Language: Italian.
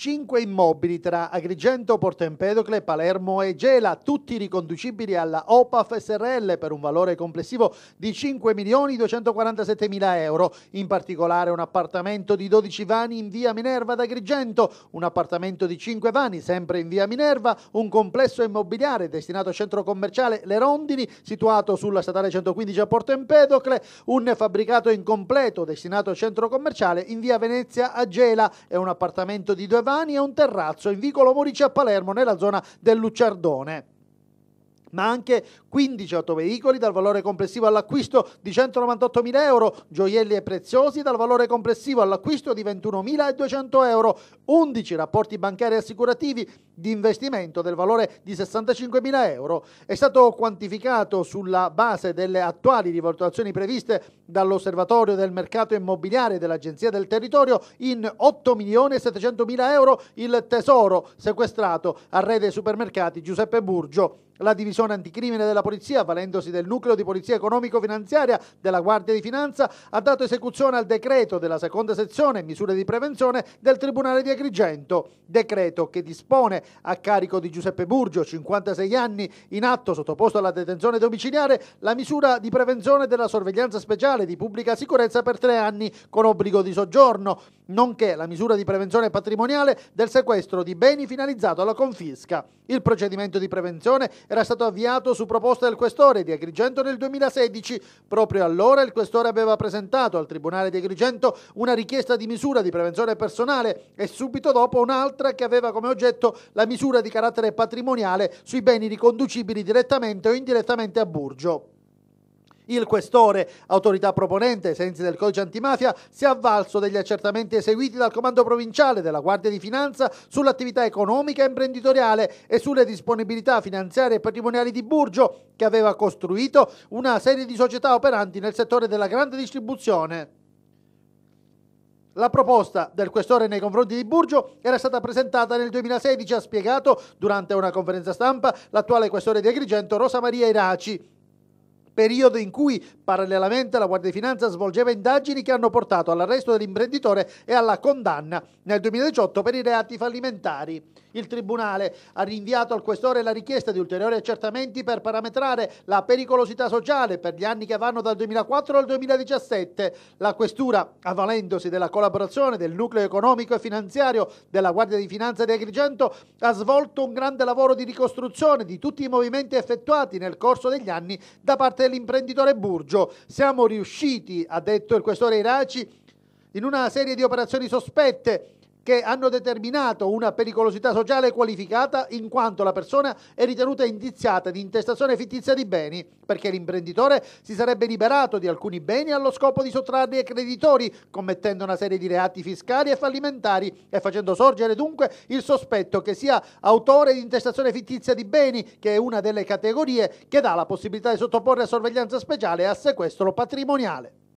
Cinque immobili tra Agrigento, Porto Empedocle, Palermo e Gela, tutti riconducibili alla OPAF SRL per un valore complessivo di 5 milioni 247 mila euro. In particolare un appartamento di 12 vani in via Minerva ad Agrigento, un appartamento di 5 vani sempre in via Minerva, un complesso immobiliare destinato al centro commerciale Le Rondini, situato sulla statale 115 a Porto Empedocle, un fabbricato incompleto destinato al centro commerciale in via Venezia a Gela e un appartamento di 2 vani divani e un terrazzo in vicolo Morici a Palermo, nella zona del Lucciardone ma anche 15 autoveicoli dal valore complessivo all'acquisto di 198.000 euro, gioielli e preziosi dal valore complessivo all'acquisto di 21.200 euro, 11 rapporti bancari assicurativi di investimento del valore di 65.000 euro. È stato quantificato sulla base delle attuali rivalutazioni previste dall'osservatorio del mercato immobiliare dell'Agenzia del Territorio in 8.700.000 euro il tesoro sequestrato a rete supermercati Giuseppe Burgio. La divisione anticrimine della polizia, valendosi del nucleo di polizia economico-finanziaria della Guardia di Finanza, ha dato esecuzione al decreto della seconda sezione misure di prevenzione del Tribunale di Agrigento, decreto che dispone a carico di Giuseppe Burgio, 56 anni, in atto sottoposto alla detenzione domiciliare, la misura di prevenzione della sorveglianza speciale nazionale di pubblica sicurezza per tre anni con obbligo di soggiorno, nonché la misura di prevenzione patrimoniale del sequestro di beni finalizzato alla confisca. Il procedimento di prevenzione era stato avviato su proposta del questore di Agrigento nel 2016. Proprio allora il questore aveva presentato al Tribunale di Agrigento una richiesta di misura di prevenzione personale e subito dopo un'altra che aveva come oggetto la misura di carattere patrimoniale sui beni riconducibili direttamente o indirettamente a Burgio. Il questore, autorità proponente, ai sensi del codice antimafia, si è avvalso degli accertamenti eseguiti dal comando provinciale della Guardia di Finanza sull'attività economica e imprenditoriale e sulle disponibilità finanziarie e patrimoniali di Burgio, che aveva costruito una serie di società operanti nel settore della grande distribuzione. La proposta del questore nei confronti di Burgio era stata presentata nel 2016, ha spiegato durante una conferenza stampa l'attuale questore di Agrigento Rosa Maria Iraci periodo in cui parallelamente la Guardia di Finanza svolgeva indagini che hanno portato all'arresto dell'imprenditore e alla condanna nel 2018 per i reati fallimentari. Il Tribunale ha rinviato al questore la richiesta di ulteriori accertamenti per parametrare la pericolosità sociale per gli anni che vanno dal 2004 al 2017. La Questura, avvalendosi della collaborazione del nucleo economico e finanziario della Guardia di Finanza di Agrigento, ha svolto un grande lavoro di ricostruzione di tutti i movimenti effettuati nel corso degli anni da parte delle dell'imprenditore Burgio. Siamo riusciti, ha detto il questore Iraci, in una serie di operazioni sospette che hanno determinato una pericolosità sociale qualificata in quanto la persona è ritenuta indiziata di intestazione fittizia di beni, perché l'imprenditore si sarebbe liberato di alcuni beni allo scopo di sottrarli ai creditori, commettendo una serie di reati fiscali e fallimentari e facendo sorgere dunque il sospetto che sia autore di intestazione fittizia di beni, che è una delle categorie che dà la possibilità di sottoporre a sorveglianza speciale e a sequestro patrimoniale.